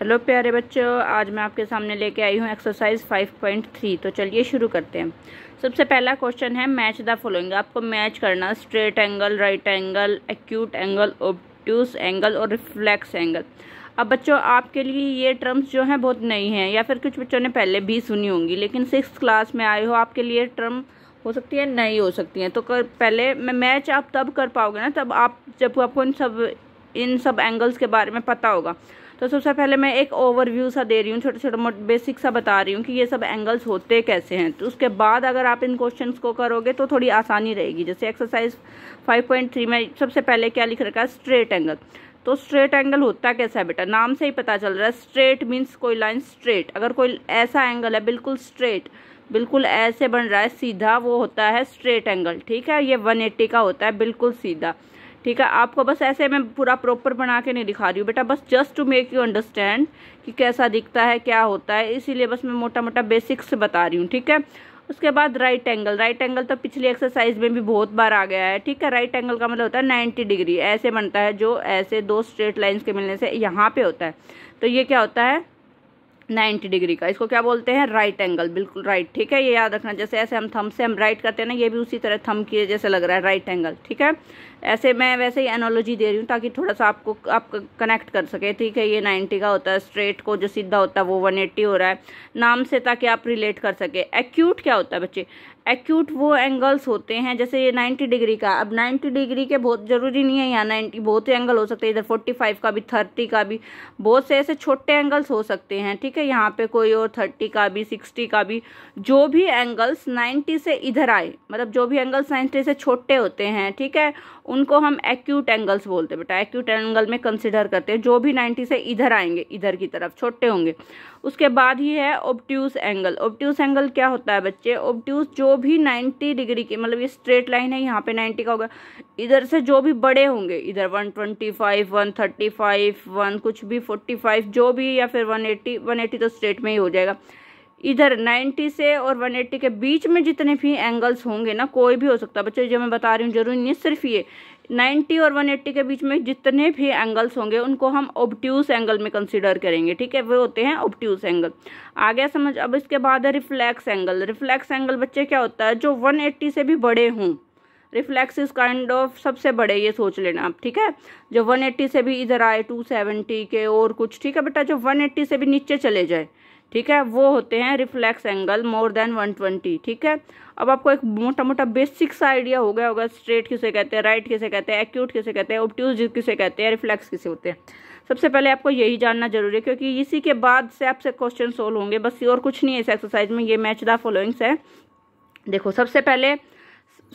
hello प्यारे बच्चों आज मैं आपके सामने लेके आई हूँ एक्सरसाइज 5.3 तो चलिए शुरू करते हैं सबसे पहला क्वेश्चन है मैच द फॉलोइंग आपको मैच करना straight angle right angle acute angle obtuse angle और रिफ्लेक्स एंगल अब बच्चों आपके लिए ये टर्म्स जो हैं बहुत नई हैं या फिर कुछ बच्चों ने पहले भी सुनी होंगी लेकिन सिक्स क्लास में आए हो आपके लिए टर्म हो सकती है नहीं हो सकती हैं तो कर, पहले मैच आप तब कर पाओगे ना तब आप जब आपको इन सब इन सब एंगल्स के बारे में पता होगा तो सबसे पहले मैं एक ओवरव्यू सा दे रही हूँ छोटे छोटे मोटे बेसिक सा बता रही हूँ कि ये सब एंगल्स होते कैसे हैं तो उसके बाद अगर आप इन क्वेश्चन को करोगे तो थोड़ी आसानी रहेगी जैसे एक्सरसाइज थ्री में सबसे पहले क्या लिख रखा है स्ट्रेट एंगल तो स्ट्रेट एंगल होता कैसा है बेटा नाम से ही पता चल रहा है स्ट्रेट मीन्स कोई लाइन स्ट्रेट अगर कोई ऐसा एंगल है बिल्कुल स्ट्रेट बिल्कुल ऐसे बन रहा है सीधा वो होता है स्ट्रेट एंगल ठीक है ये 180 का होता है बिल्कुल सीधा ठीक है आपको बस ऐसे मैं पूरा प्रॉपर बना के नहीं दिखा रही हूँ बेटा बस just to make you understand कि कैसा दिखता है क्या होता है इसीलिए बस मैं मोटा मोटा बेसिक्स बता रही हूँ ठीक है उसके बाद राइट एंगल राइट एंगल तो पिछली एक्सरसाइज में भी बहुत बार आ गया है ठीक है राइट एंगल का मतलब होता है नाइन्टी डिग्री ऐसे बनता है जो ऐसे दो स्ट्रेट लाइन्स के मिलने से यहाँ पे होता है तो ये क्या होता है 90 डिग्री का इसको क्या बोलते हैं राइट एंगल बिल्कुल राइट ठीक है ये याद रखना जैसे ऐसे हम थम से हम राइट करते हैं ना ये भी उसी तरह थम किए जैसे लग रहा है राइट एंगल ठीक है ऐसे मैं वैसे ही एनोलॉजी दे रही हूँ ताकि थोड़ा सा आपको आप कनेक्ट कर सके ठीक है ये नाइन्टी का होता है स्ट्रेट को जो सीधा होता है वो वन एट्टी हो रहा है नाम से ताकि आप रिलेट कर सके एक्यूट क्या होता है बच्चे एक्यूट वो एंगल्स होते हैं जैसे ये 90 डिग्री का अब 90 डिग्री के बहुत ज़रूरी नहीं है यहाँ 90 बहुत ही एंगल हो सकते हैं इधर 45 का भी 30 का भी बहुत से ऐसे छोटे एंगल्स हो सकते हैं ठीक है यहाँ पे कोई और 30 का भी 60 का भी जो भी एंगल्स 90 से इधर आए मतलब जो भी एंगल्स नाइन्टी से छोटे होते हैं ठीक है उनको हम एक्यूट एंगल्स बोलते हैं बेटा एक्यूट एंगल में कंसिडर करते हैं जो भी नाइन्टी से इधर आएंगे इधर की तरफ छोटे होंगे उसके बाद ही है ओबट्यूस एंगल ओबट्यूस एंगल क्या होता है बच्चे ओबट्यूस जो भी 90 डिग्री की मतलब ये स्ट्रेट लाइन है यहाँ पे 90 का होगा इधर से जो भी बड़े होंगे इधर 125 135 1 कुछ भी 45 जो भी या फिर 180 180 तो स्ट्रेट में ही हो जाएगा इधर 90 से और 180 के बीच में जितने भी एंगल्स होंगे ना कोई भी हो सकता है बच्चों जो मैं बता रही हूँ जरूरी नहीं सिर्फ ये 90 और 180 के बीच में जितने भी एंगल्स होंगे उनको हम ऑब्ट्यूस एंगल में कंसिडर करेंगे ठीक है वे होते हैं ऑब्ट्यूस एंगल आ गया समझ अब इसके बाद है रिफ्लैक्स एंगल रिफ्लैक्स एंगल बच्चे क्या होता है जो वन से भी बड़े हों रिफ्लेक्स इज काइंड ऑफ सबसे बड़े ये सोच लेना आप ठीक है जो 180 से भी इधर आए 270 के और कुछ ठीक है बेटा जो 180 से भी नीचे चले जाए ठीक है वो होते हैं रिफ्लेक्स एंगल मोर देन 120 ठीक है अब आपको एक मोटा मोटा बेसिक सा आइडिया हो गया होगा स्ट्रेट किसे कहते हैं राइट किसे कहते हैं एक्यूट किसे कहते हैं ओप्टूज किसे कहते हैं रिफ्लेक्स किसे होते हैं सबसे पहले आपको यही जानना जरूरी है क्योंकि इसी के बाद से आपसे क्वेश्चन सोल्व होंगे बस और कुछ नहीं है इस एक्सरसाइज में ये मैच द फॉलोइंग्स है देखो सबसे पहले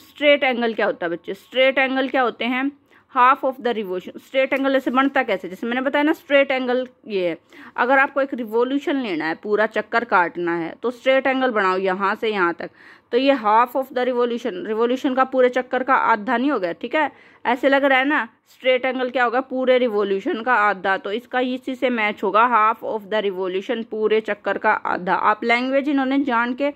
स्ट्रेट एंगल क्या होता है बच्चे स्ट्रेट एंगल क्या होते हैं half of the revolution straight angle ऐसे बनता कैसे जैसे मैंने बताया ना स्ट्रेट एंगल ये है अगर आपको एक रिवोल्यूशन लेना है पूरा चक्कर काटना है तो स्ट्रेट एंगल बनाओ यहाँ से यहाँ तक तो ये half of the revolution revolution का पूरे चक्कर का आधा नहीं हो गया ठीक है ऐसे लग रहा है ना स्ट्रेट एंगल क्या होगा पूरे रिवोल्यूशन का आधा तो इसका इसी से मैच होगा हाफ ऑफ द रिवोल्यूशन पूरे चक्कर का आधा आप लैंग्वेज इन्होंने जान के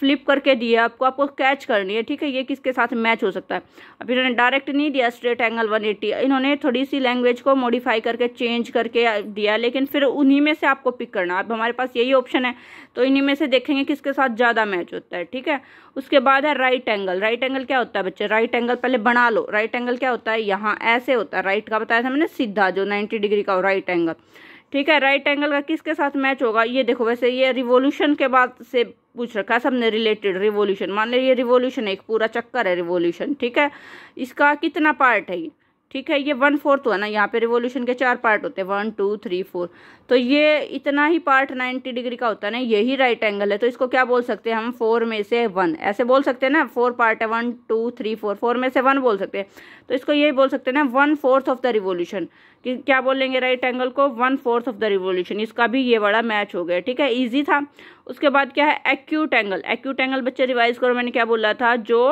फ्लिप करके दी है आपको आपको कैच करनी है ठीक है ये किसके साथ मैच हो सकता है अब इन्होंने डायरेक्ट नहीं दिया स्ट्रेट एंगल 180 इन्होंने थोड़ी सी लैंग्वेज को मॉडिफाई करके चेंज करके दिया लेकिन फिर उन्हीं में से आपको पिक करना अब हमारे पास यही ऑप्शन है तो इन्हीं में से देखेंगे किसके साथ ज़्यादा मैच होता है ठीक है उसके बाद है राइट एंगल राइट एंगल क्या होता है बच्चे राइट एंगल पहले बना लो राइट एंगल क्या होता है यहाँ ऐसे होता है राइट का बताया था मैंने सीधा जो नाइन्टी डिग्री का राइट एंगल ठीक है राइट एंगल का किसके साथ मैच होगा ये देखो वैसे ये रिवोल्यूशन के बाद से पूछ रखा है सबने रिलेटेड रिवोल्यूशन मान लो ये रिवोल्यूशन है एक पूरा चक्कर है रिवोल्यूशन ठीक है इसका कितना पार्ट है ये ठीक है ये वन फोर्थ हुआ ना यहाँ पे रिवॉल्यूशन के चार पार्ट होते हैं वन टू थ्री फोर तो ये इतना ही पार्ट नाइन्टी डिग्री का होता है ना यही राइट एंगल है तो इसको क्या बोल सकते हैं हम फोर में से वन ऐसे बोल सकते हैं ना फोर पार्ट है one two three four four में से वन बोल सकते हैं तो इसको यही बोल सकते हैं ना one fourth of the revolution कि क्या बोलेंगे राइट एंगल को one fourth of the revolution इसका भी ये बड़ा मैच हो गया ठीक है ईजी था उसके बाद क्या है एक्यूट एंगल एक्यूट एंगल बच्चे रिवाइज करो मैंने क्या बोला था जो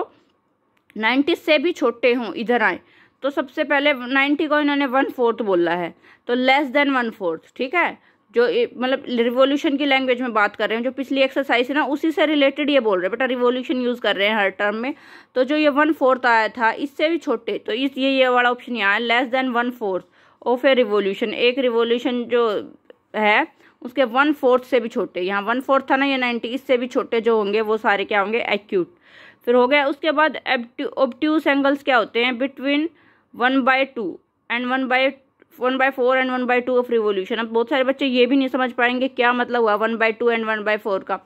नाइन्टी से भी छोटे हों इधर आए तो सबसे पहले नाइन्टी को इन्होंने वन फोर्थ बोला है तो लेस देन वन फोर्थ ठीक है जो मतलब रिवॉल्यूशन की लैंग्वेज में बात कर रहे हैं जो पिछली एक्सरसाइज है ना उसी से रिलेटेड ये बोल रहे हैं बेटा रिवॉल्यूशन यूज़ कर रहे हैं हर टर्म में तो जो ये वन फोर्थ आया था इससे भी छोटे तो इस ये ये वाला ऑप्शन यहाँ है less than one fourth of a revolution एक रिवोल्यूशन जो है उसके वन फोर्थ से भी छोटे यहाँ वन फोर्थ था ना ये नाइन्टी इससे भी छोटे जो होंगे वो सारे क्या होंगे एक्यूट फिर हो गया उसके बाद ऑब्ट्यूस एंगल्स क्या होते हैं between one by two and one by one by four and one by two of revolution अब बहुत सारे बच्चे ये भी नहीं समझ पाएंगे क्या मतलब हुआ one by two and one by four का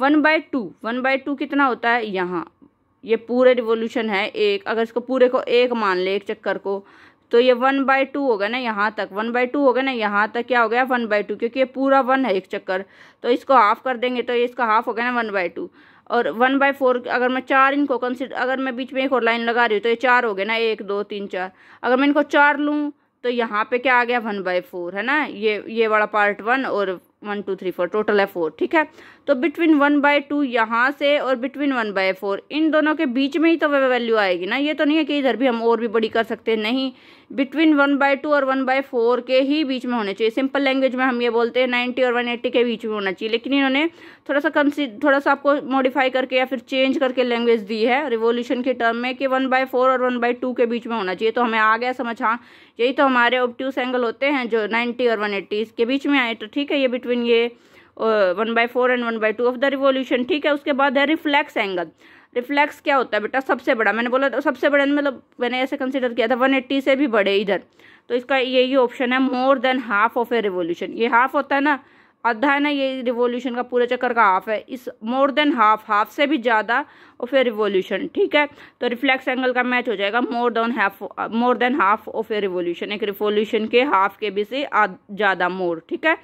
one by two one by two कितना होता है यहाँ ये पूरे रिवोल्यूशन है एक अगर इसको पूरे को एक मान ले एक चक्कर को तो ये वन बाय टू होगा ना यहाँ तक वन बाय टू होगा ना यहाँ तक क्या हो गया वन बाय टू क्योंकि ये पूरा वन है एक चक्कर तो इसको हाफ कर देंगे तो इसका हाफ हो गया ना वन बाय टू और वन बाई फोर अगर मैं चार इनको कंसिडर अगर मैं बीच में एक और लाइन लगा रही हूँ तो ये चार हो गए ना एक दो तीन चार अगर मैं इनको चार लूँ तो यहाँ पे क्या आ गया वन बाई फोर है ना ये ये वाला पार्ट वन और one two three four total है फोर ठीक है तो बिटवीन वन बाय टू यहाँ से और बिटवीन वन बाय फोर इन दोनों के बीच में ही तो वह वैल्यू आएगी ना ये तो नहीं है कि इधर भी हम और भी बड़ी कर सकते हैं नहीं बिटवीन वन बाय टू और वन बाय फोर के ही बीच में होने चाहिए सिंपल लैंग्वेज में हम ये बोलते हैं नाइन्टी और वन एट्टी के बीच में होना चाहिए लेकिन इन्होंने थोड़ा सा कंसी थोड़ा सा आपको मॉडिफाई करके या फिर चेंज करके लैंग्वेज दी है रिवोल्यूशन के टर्म में कि वन बाय फोर और वन बाय टू के बीच में होना चाहिए तो हमें आ गया समझ हाँ यही तो हमारे ऑप्ट्यूस एंगल होते हैं जो नाइन्टी और वन एट्टी इसके बीच में आए तो ठीक है ये बिटवीन ये one by four and one by two of the revolution ठीक है उसके बाद है रिफ्लेक्स एंगल रिफ्लेक्स क्या होता है बेटा सबसे बड़ा मैंने बोला सबसे बड़ा मतलब मैंने ऐसे कंसिडर किया था 180 से भी बड़े इधर तो इसका यही ऑप्शन है more than half of a revolution ये हाफ होता है ना आधा है ना ये रिवोल्यूशन का पूरे चक्कर का हाफ है इस मोर देन हाफ हाफ से भी ज़्यादा ऑफ ए रिवोल्यूशन ठीक है तो रिफ्लेक्स एंगल का मैच हो जाएगा more than half more than half of a revolution एक रिवोल्यूशन के हाफ के भी से ज़्यादा मोर ठीक है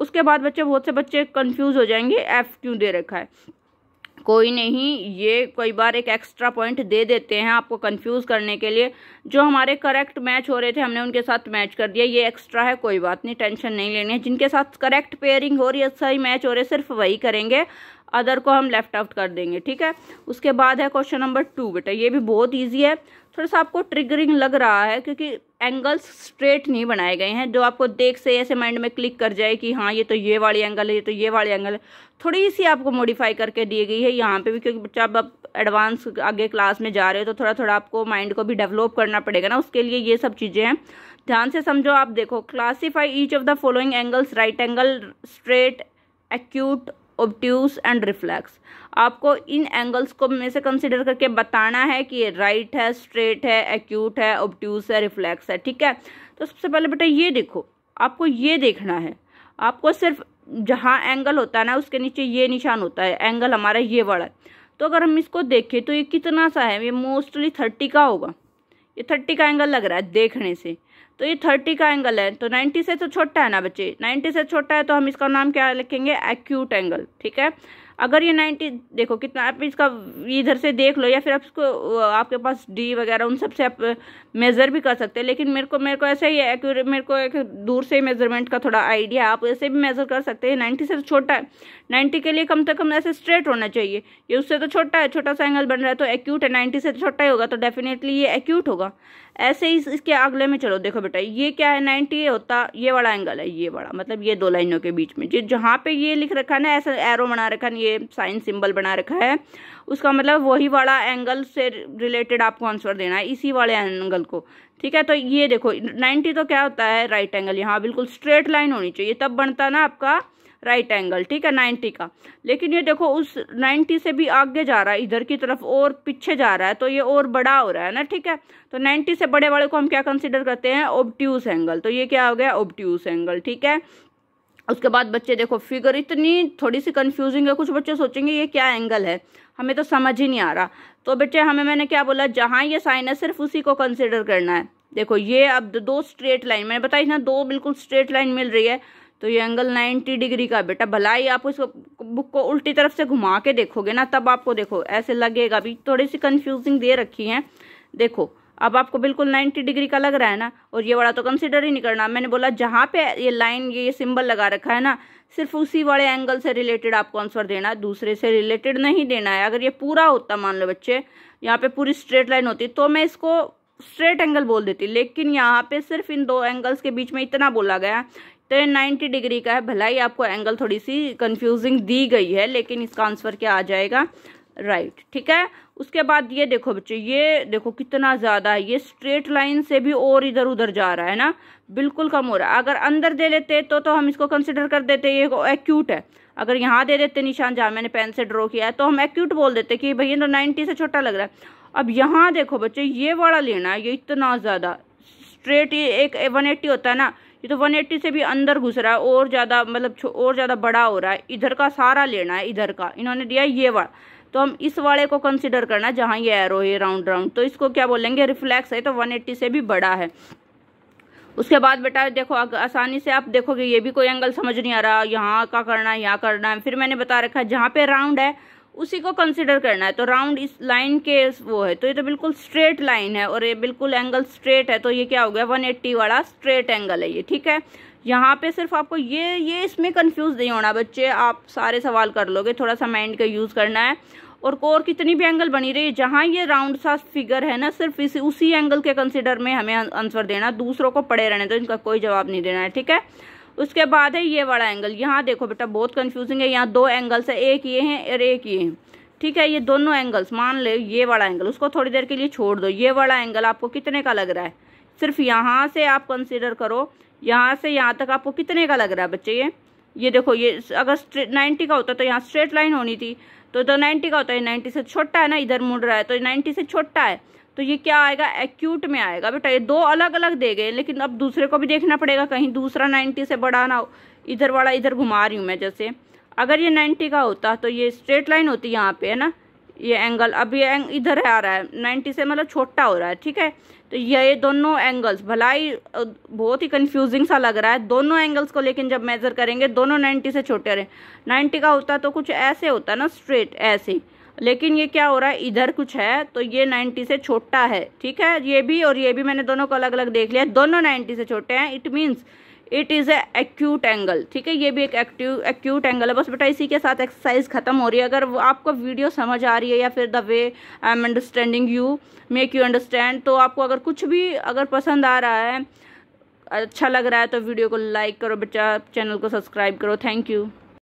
उसके बाद बच्चे बहुत से बच्चे कंफ्यूज़ हो जाएंगे एफ क्यों दे रखा है कोई नहीं ये कई बार एक एक्स्ट्रा पॉइंट दे देते हैं आपको कंफ्यूज करने के लिए जो हमारे करेक्ट मैच हो रहे थे हमने उनके साथ मैच कर दिया ये एक्स्ट्रा है कोई बात नहीं टेंशन नहीं लेनी है जिनके साथ करेक्ट पेयरिंग हो रही है सही मैच हो रहे सिर्फ वही करेंगे अदर को हम लेफ्ट आउट कर देंगे ठीक है उसके बाद है क्वेश्चन नंबर टू बेटा ये भी बहुत ईजी है थोड़ा सा आपको ट्रिगरिंग लग रहा है क्योंकि एंगल्स स्ट्रेट नहीं बनाए गए हैं जो आपको देख से ऐसे माइंड में क्लिक कर जाए कि हाँ ये तो ये वाली एंगल है ये तो ये वाली एंगल थोड़ी सी आपको मॉडिफाई करके दी गई है यहाँ पे भी क्योंकि बच्चा अब एडवांस आगे क्लास में जा रहे हो तो थोड़ा थोड़ा आपको माइंड को भी डेवलप करना पड़ेगा ना उसके लिए ये सब चीज़ें हैं ध्यान से समझो आप देखो classify each of the following angles right angle straight acute obtuse and reflex आपको इन एंगल्स को में से कंसिडर करके बताना है कि ये राइट है स्ट्रेट है एक्यूट है ऑब्ट्यूस है रिफ्लेक्स है ठीक है तो सबसे पहले बेटा ये देखो आपको ये देखना है आपको सिर्फ जहाँ एंगल होता है ना उसके नीचे ये निशान होता है एंगल हमारा ये वाला है तो अगर हम इसको देखें तो ये कितना सा है ये मोस्टली थर्टी का होगा ये थर्टी का एंगल लग रहा है देखने से तो ये थर्टी का एंगल है तो नाइन्टी से तो छोटा है ना बच्चे नाइन्टी से छोटा है तो हम इसका नाम क्या लिखेंगे एक्यूट एंगल ठीक है अगर ये नाइन्टी देखो कितना आप इसका इधर से देख लो या फिर आप इसको आपके पास डी वगैरह उन सब से आप मेज़र भी कर सकते हैं लेकिन मेरे को मेरे को ऐसे ही एक्यूरेट मेरे को एक दूर से मेज़रमेंट का थोड़ा आइडिया आप ऐसे भी मेज़र कर सकते हैं नाइन्टी से तो छोटा है नाइन्टी के लिए कम से कम ऐसे स्ट्रेट होना चाहिए ये उससे तो छोटा है छोटा सा एंगल बन रहा है तो एक्यूट है नाइन्टी से तो छोटा ही होगा तो डेफिनेटली ये एक्यूट होगा ऐसे ही इसके अगले में चलो देखो बेटा ये क्या है नाइन्टी ये होता ये वाला एंगल है ये वाला मतलब ये दो लाइनों के बीच में जिस जहाँ पे ये लिख रखा है ना ऐसा एरो बना रखा है ये साइन सिंबल बना रखा है उसका मतलब वही वाला एंगल से रिलेटेड आपको आंसर देना है इसी वाले एंगल को ठीक है तो ये देखो नाइन्टी तो क्या होता है राइट एंगल यहाँ बिल्कुल स्ट्रेट लाइन होनी चाहिए तब बनता ना आपका राइट एंगल ठीक है नाइन्टी का लेकिन ये देखो उस नाइन्टी से भी आगे जा रहा है इधर की तरफ और पीछे जा रहा है तो ये और बड़ा हो रहा है ना ठीक है तो नाइन्टी से बड़े वाले को हम क्या कंसिडर करते हैं ओबट्यूस एंगल तो ये क्या हो गया ओबट्यूस एंगल ठीक है उसके बाद बच्चे देखो फिगर इतनी थोड़ी सी कंफ्यूजिंग है कुछ बच्चे सोचेंगे ये क्या एंगल है हमें तो समझ ही नहीं आ रहा तो बच्चे हमें मैंने क्या बोला जहाँ ये साइन है सिर्फ उसी को कंसिडर करना है देखो ये अब दो स्ट्रेट लाइन मैंने बताई ना दो बिल्कुल स्ट्रेट लाइन मिल रही है तो ये एंगल नाइन्टी डिग्री का बेटा भलाई आप उसको बुक को उल्टी तरफ से घुमा के देखोगे ना तब आपको देखो ऐसे लगेगा अभी थोड़ी सी कन्फ्यूजिंग दे रखी है देखो अब आपको बिल्कुल 90 डिग्री का लग रहा है ना और ये वाला तो कंसिडर ही नहीं करना मैंने बोला जहाँ पे ये लाइन ये सिंबल लगा रखा है ना सिर्फ उसी वाले एंगल से रिलेटेड आपको आंसर देना है दूसरे से रिलेटेड नहीं देना है अगर ये पूरा होता मान लो बच्चे यहाँ पे पूरी स्ट्रेट लाइन होती तो मैं इसको स्ट्रेट एंगल बोल देती लेकिन यहाँ पे सिर्फ इन दो एंगल्स के बीच में इतना बोला गया तो नाइन्टी डिग्री का है भलाई आपको एंगल थोड़ी सी कन्फ्यूजिंग दी गई है लेकिन इसका आंसर क्या आ जाएगा राइट right, ठीक है उसके बाद ये देखो बच्चे ये देखो कितना ज़्यादा है ये स्ट्रेट लाइन से भी और इधर उधर जा रहा है ना बिल्कुल कम हो रहा है अगर अंदर दे लेते तो तो हम इसको कंसिडर कर देते ये एक्यूट है अगर यहाँ दे देते निशान जहाँ मैंने पेन से ड्रॉ किया है तो हम एक्यूट बोल देते कि भैया तो नाइन्टी से छोटा लग रहा है अब यहाँ देखो बच्चे ये वाला लेना है ये इतना ज़्यादा स्ट्रेट एक वन एट्टी होता है ना ये तो 180 से भी अंदर घुस रहा है और ज़्यादा मतलब और ज़्यादा बड़ा हो रहा है इधर का सारा लेना है इधर का इन्होंने दिया ये वाला तो हम इस वाले को कंसिडर करना जहाँ ये एरो है राउंड राउंड तो इसको क्या बोलेंगे रिफ्लैक्स है तो वन से भी बड़ा है उसके बाद बेटा देखो आसानी से आप देखोगे ये भी कोई एंगल समझ नहीं आ रहा यहाँ का करना है यहाँ करना है फिर मैंने बता रखा है जहाँ पे राउंड है उसी को कंसिडर करना है तो राउंड इस लाइन के वो है तो ये तो बिल्कुल स्ट्रेट लाइन है और ये बिल्कुल एंगल स्ट्रेट है तो ये क्या हो गया 180 वाला स्ट्रेट एंगल है ये ठीक है यहाँ पे सिर्फ आपको ये ये इसमें कंफ्यूज नहीं होना बच्चे आप सारे सवाल कर लोगे थोड़ा सा माइंड का यूज़ करना है और कोर कितनी भी एंगल बनी रही है जहाँ ये राउंड सा फिगर है ना सिर्फ इसी उसी एंगल के कंसिडर में हमें आंसर देना दूसरों को पड़े रहने तो इनका कोई जवाब नहीं देना है ठीक है उसके बाद है ये वाला एंगल यहाँ देखो बेटा बहुत कन्फ्यूजिंग है यहाँ दो एंगल्स है एक ये हैं और एक ये हैं ठीक है ये दोनों एंगल्स मान ले ये वाला एंगल उसको थोड़ी देर के लिए छोड़ दो ये वाला एंगल आपको कितने का लग रहा है सिर्फ यहाँ से आप कंसिडर करो यहाँ से यहाँ तक आपको कितने का लग रहा है बच्चे ये ये देखो ये अगर नाइन्टी का होता तो यहाँ स्ट्रेट लाइन होनी थी तो तो नाइन्टी का होता है नाइन्टी से छोटा है ना इधर मुड़ रहा है तो नाइन्टी से छोटा है तो ये क्या आएगा एक्यूट में आएगा बेटा ये दो अलग अलग दे गए लेकिन अब दूसरे को भी देखना पड़ेगा कहीं दूसरा नाइन्टी से बड़ा ना हो इधर वाला इधर घुमा रही हूँ मैं जैसे अगर ये नाइन्टी का होता तो ये स्ट्रेट लाइन होती यहाँ पे है ना ये एंगल अब ये एंग इधर आ रहा है नाइन्टी से मतलब छोटा हो रहा है ठीक है तो ये दोनों एंगल्स भलाई बहुत ही कन्फ्यूजिंग सा लग रहा है दोनों एंगल्स को लेकिन जब मेज़र करेंगे दोनों नाइन्टी से छोटे रहे नाइन्टी का होता तो कुछ ऐसे होता ना स्ट्रेट ऐसे लेकिन ये क्या हो रहा है इधर कुछ है तो ये 90 से छोटा है ठीक है ये भी और ये भी मैंने दोनों को अलग अलग देख लिया दोनों 90 से छोटे हैं it means it is a acute angle ठीक है ये भी एक एक्टिव एक्यूट एंगल है बस बेटा इसी के साथ एक्सरसाइज खत्म हो रही है अगर आपको वीडियो समझ आ रही है या फिर the way I am understanding you make you understand तो आपको अगर कुछ भी अगर पसंद आ रहा है अच्छा लग रहा है तो वीडियो को लाइक करो बच्चा चैनल को सब्सक्राइब करो थैंक यू